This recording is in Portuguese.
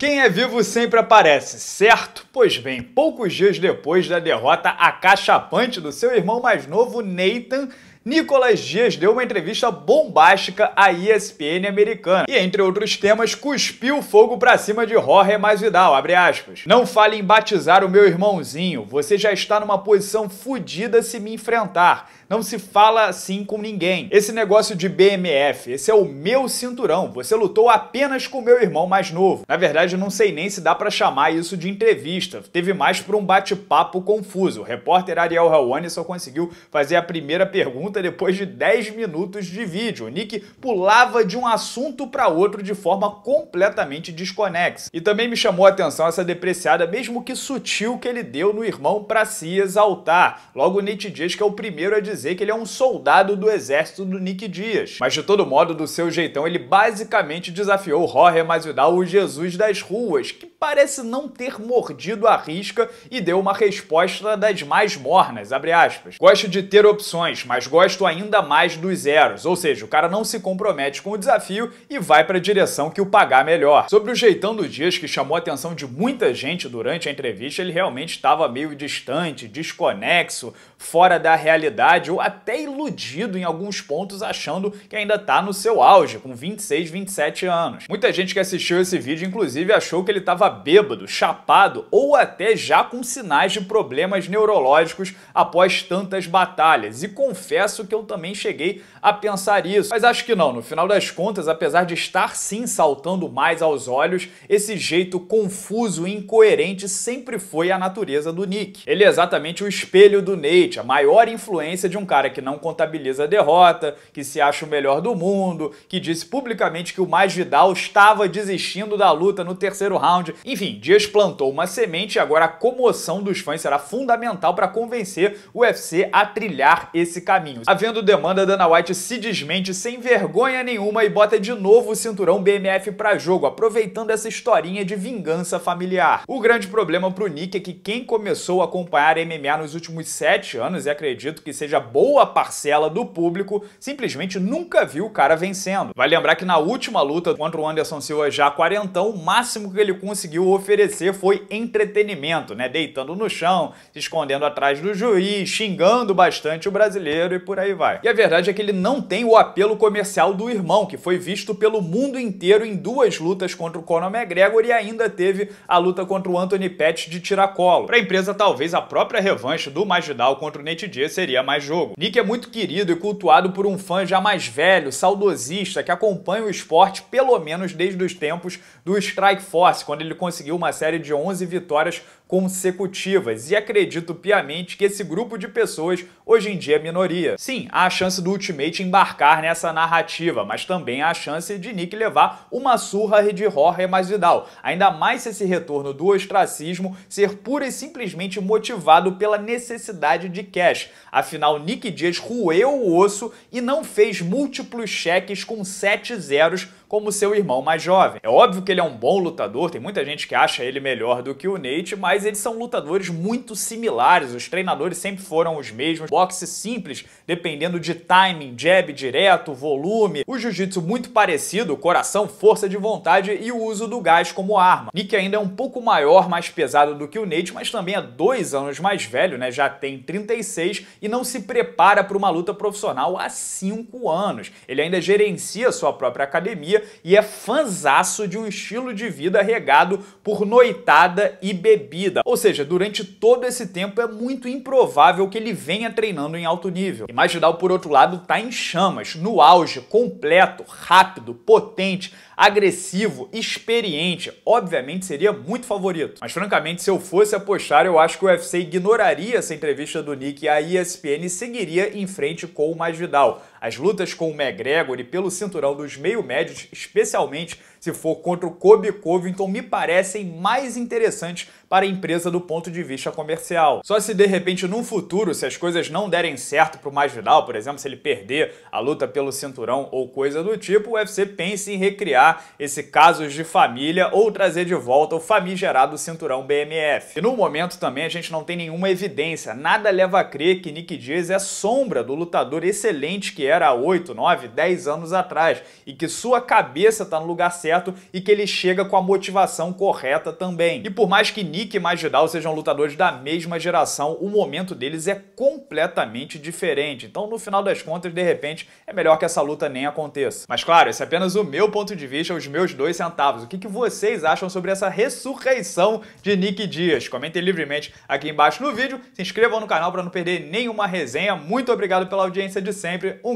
Quem é vivo sempre aparece, certo? Pois bem, poucos dias depois da derrota acachapante do seu irmão mais novo, Nathan, Nicolas Dias deu uma entrevista bombástica à ESPN americana e, entre outros temas, cuspiu fogo pra cima de Jorge Masvidal, abre aspas. Não fale em batizar o meu irmãozinho, você já está numa posição fodida se me enfrentar não se fala assim com ninguém. Esse negócio de BMF, esse é o meu cinturão. Você lutou apenas com meu irmão mais novo. Na verdade, eu não sei nem se dá para chamar isso de entrevista. Teve mais por um bate-papo confuso. O repórter Ariel Helwani só conseguiu fazer a primeira pergunta depois de 10 minutos de vídeo. O Nick pulava de um assunto para outro de forma completamente desconexa. E também me chamou a atenção essa depreciada, mesmo que sutil, que ele deu no irmão para se exaltar. Logo, Nate Dias, que é o primeiro a dizer dizer que ele é um soldado do exército do Nick Dias. Mas de todo modo, do seu jeitão, ele basicamente desafiou Jorge Masvidal o Jesus das ruas, que parece não ter mordido a risca e deu uma resposta das mais mornas, abre aspas. Gosto de ter opções, mas gosto ainda mais dos zeros, ou seja, o cara não se compromete com o desafio e vai para a direção que o pagar melhor. Sobre o jeitão do Dias, que chamou a atenção de muita gente durante a entrevista, ele realmente estava meio distante, desconexo, fora da realidade ou até iludido em alguns pontos, achando que ainda está no seu auge, com 26, 27 anos. Muita gente que assistiu esse vídeo, inclusive, achou que ele estava bêbado, chapado ou até já com sinais de problemas neurológicos após tantas batalhas. E confesso que eu também cheguei a pensar isso. Mas acho que não, no final das contas, apesar de estar sim saltando mais aos olhos, esse jeito confuso e incoerente sempre foi a natureza do Nick. Ele é exatamente o espelho do Nate, a maior influência de um cara que não contabiliza a derrota, que se acha o melhor do mundo, que disse publicamente que o mais Vidal estava desistindo da luta no terceiro round enfim, Dias plantou uma semente e agora a comoção dos fãs será fundamental para convencer o UFC a trilhar esse caminho. Havendo demanda, Dana White se desmente sem vergonha nenhuma e bota de novo o cinturão BMF para jogo, aproveitando essa historinha de vingança familiar. O grande problema pro Nick é que quem começou a acompanhar MMA nos últimos sete anos, e acredito que seja boa parcela do público, simplesmente nunca viu o cara vencendo. Vai lembrar que na última luta contra o Anderson Silva já quarentão, o máximo que ele conseguiu conseguiu oferecer foi entretenimento, né? Deitando no chão, se escondendo atrás do juiz, xingando bastante o brasileiro e por aí vai. E a verdade é que ele não tem o apelo comercial do irmão, que foi visto pelo mundo inteiro em duas lutas contra o Conor McGregor e ainda teve a luta contra o Anthony Pettis de tiracolo. Para a empresa, talvez a própria revanche do Magidal contra o Nate Diaz seria mais jogo. Nick é muito querido e cultuado por um fã já mais velho, saudosista, que acompanha o esporte pelo menos desde os tempos do Strike Force, quando ele conseguiu uma série de 11 vitórias consecutivas e acredito piamente que esse grupo de pessoas hoje em dia é minoria. Sim, há a chance do Ultimate embarcar nessa narrativa, mas também há a chance de Nick levar uma surra de Jorge Masvidal, ainda mais se esse retorno do ostracismo ser pura e simplesmente motivado pela necessidade de cash. Afinal, Nick Diaz roeu o osso e não fez múltiplos cheques com sete zeros como seu irmão mais jovem. É óbvio que ele é um bom lutador, tem muita gente que acha ele melhor do que o Nate, mas eles são lutadores muito similares, os treinadores sempre foram os mesmos, boxe simples, dependendo de timing, jab direto, volume, o jiu-jitsu muito parecido, coração, força de vontade e o uso do gás como arma. Nick ainda é um pouco maior, mais pesado do que o Nate, mas também é dois anos mais velho, né? Já tem 36 e não se prepara para uma luta profissional há 5 anos. Ele ainda gerencia sua própria academia e é fanzaço de um estilo de vida regado por noitada e bebida. Ou seja, durante todo esse tempo é muito improvável que ele venha treinando em alto nível. Imaginal, por outro lado, tá em chamas, no auge, completo, rápido, potente, agressivo, experiente. Obviamente seria muito favorito. Mas francamente, se eu fosse apostar, eu acho que o UFC ignoraria essa entrevista do Nick e a ESPN seguiria em frente com o Masvidal. As lutas com o McGregor e pelo cinturão dos meio-médios, especialmente se for contra o Kobe Covington, me parecem mais interessantes para a empresa do ponto de vista comercial. Só se de repente no futuro, se as coisas não derem certo para o Masvidal, por exemplo, se ele perder a luta pelo cinturão ou coisa do tipo, o UFC pense em recriar esse caso de família ou trazer de volta o famigerado cinturão BMF. E no momento também a gente não tem nenhuma evidência, nada leva a crer que Nick Diaz é sombra do lutador excelente que é era há 8, 9, 10 anos atrás e que sua cabeça está no lugar certo e que ele chega com a motivação correta também. E por mais que Nick e Majidal sejam lutadores da mesma geração, o momento deles é completamente diferente. Então, no final das contas, de repente, é melhor que essa luta nem aconteça. Mas claro, esse é apenas o meu ponto de vista, os meus dois centavos. O que, que vocês acham sobre essa ressurreição de Nick Dias? Comentem livremente aqui embaixo no vídeo, se inscrevam no canal para não perder nenhuma resenha. Muito obrigado pela audiência de sempre. Um